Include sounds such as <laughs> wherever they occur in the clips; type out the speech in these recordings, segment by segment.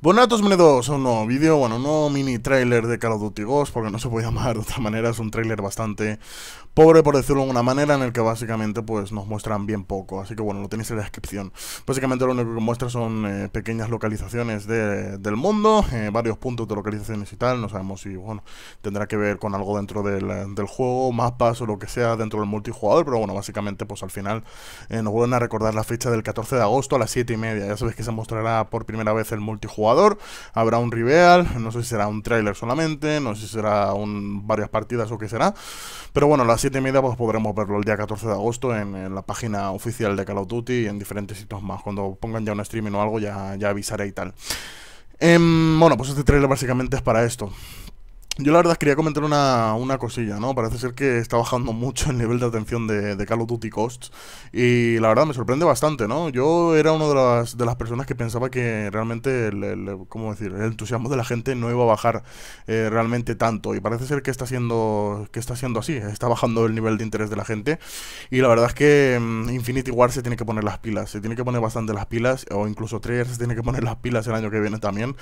Bonatos a un oh, nuevo vídeo, bueno, no mini trailer de Call of Duty Ghost, porque no se puede <laughs> llamar de otra manera, es un trailer bastante pobre, por decirlo de una manera, en el que básicamente pues nos muestran bien poco, así que bueno, lo tenéis en la descripción. Básicamente lo único que muestra son eh, pequeñas localizaciones del mundo, eh, varios puntos de localizaciones y tal, no sabemos si, bueno, tendrá que ver con algo dentro del, juego, mapas o lo que sea dentro del multijugador, pero bueno, básicamente pues al final eh, nos vuelven a recordar la fecha del 14 de agosto a las 7 y media, ya sabéis que se mostrará por primera vez el multijugador Habrá un reveal, no sé si será un trailer solamente, no sé si será un, varias partidas o qué será. Pero bueno, a las 7 y media pues, podremos verlo el día 14 de agosto en, la página oficial de Call of Duty y en diferentes sitios más. Cuando pongan ya un streaming o algo ya, avisaré y tal. Em, bueno, pues este trailer básicamente es para esto. Yo la verdad quería comentar una, una, cosilla, ¿no? Parece ser que está bajando mucho el nivel de atención de, de Call of Duty Costs y la verdad me sorprende bastante, ¿no? Yo era una de las, de las personas que pensaba que realmente, el, ¿cómo decir? El entusiasmo de la gente no iba a bajar eh, realmente tanto y parece ser que está, siendo, que está siendo así, está bajando el nivel de interés de la gente y la verdad es que mm, Infinity War se tiene que poner las pilas, se tiene que poner bastante las pilas o incluso tres se tiene que poner las pilas el año que viene también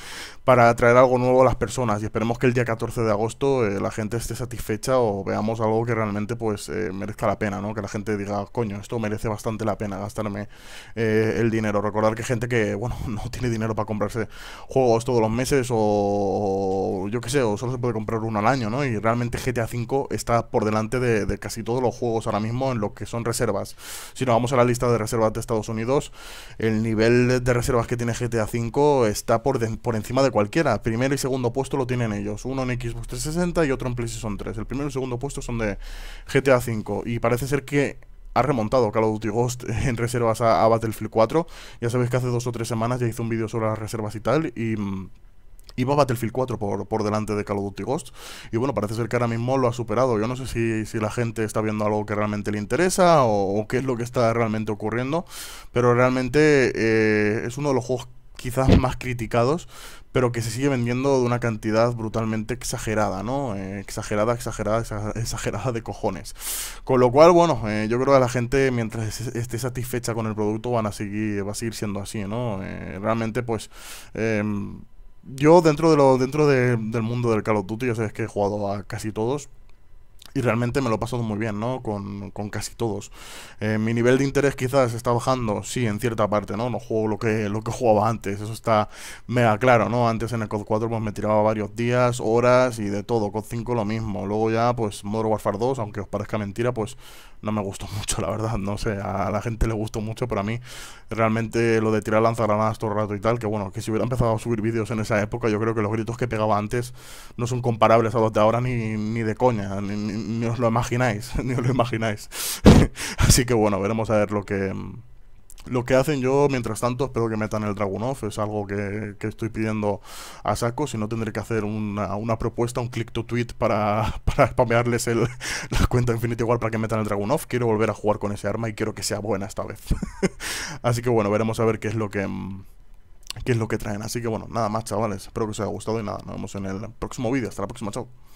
para traer algo nuevo a las personas y esperemos que el día 14 de de agosto eh, la gente esté satisfecha o veamos algo que realmente pues eh, merezca la pena, ¿no? Que la gente diga, coño, esto merece bastante la pena gastarme eh, el dinero. Recordar que gente que, bueno, <laughs> no tiene dinero para comprarse juegos todos los meses o, yo que sé, o solo se puede comprar uno al año, ¿no? Y realmente GTA 5 está por delante de, casi todos los juegos ahora mismo en lo que son reservas. Si nos vamos a la lista de reservas de Estados Unidos, el nivel de reservas que tiene GTA 5 está por, por encima de cualquiera. Primero y segundo puesto lo tienen ellos. Uno en Xbox 360 y otro en PlayStation 3. El primero y el segundo puesto son de GTA V. Y parece ser que ha remontado Call of Duty Ghost <laughs> en reservas a, Battlefield 4. Ya sabéis que hace dos o tres semanas ya hice un vídeo sobre las reservas y tal. Y mm, iba Battlefield 4 por, delante de Call of Duty Ghost. Y bueno, parece ser que ahora mismo lo ha superado. Yo no sé si, la gente está viendo algo que realmente le interesa o, qué es lo que está realmente ocurriendo. Pero realmente eh, es uno de los juegos quizás más criticados, pero que se sigue vendiendo de una cantidad brutalmente exagerada, ¿no? Eh, exagerada, exagerada, exagerada de cojones. Con lo cual, bueno, eh, yo creo que la gente, mientras esté satisfecha con el producto, van a seguir, va a seguir siendo así, ¿no? Eh, realmente, pues em, yo dentro de lo dentro del mundo del Call of Duty, ya sabes que he jugado a casi todos y realmente me lo he pasado muy bien, ¿no? Con, casi todos. Eh, mi nivel de interés quizás está bajando, sí, en cierta parte, ¿no? No juego lo que, lo que jugaba antes, eso está mega claro, ¿no? Antes en el COD 4 pues me tiraba varios días, horas y de todo, COD 5 lo mismo. Luego ya, pues Modern Warfare 2, aunque os parezca mentira, pues no me gustó <laughs> mucho, la verdad, no sé, a la gente le gustó mucho, pero a mí realmente lo de tirar lanzagranadas todo el rato y tal, que bueno, que si hubiera empezado a subir vídeos en esa época, yo creo que los gritos que pegaba antes no son comparables a los de ahora ni, ni de coña, ni ni os lo imagináis, <laughs> ni os lo imagináis. <laughs> Así que bueno, veremos a ver lo que mm, lo que hacen yo, mientras tanto, espero que metan el Dragunov, es algo que, estoy pidiendo a saco, si no tendré que hacer una, propuesta, un click to tweet para, <laughs> para spamearles el, la cuenta Infinity War para que metan el Dragunov, quiero volver a jugar con ese arma y quiero que sea buena esta vez. Así que bueno, veremos a ver qué es lo que... Mm, qué es lo que traen. Así que bueno, nada más, chavales. Espero que os haya gustado y nada, nos vemos en el próximo vídeo. Hasta la próxima, chao.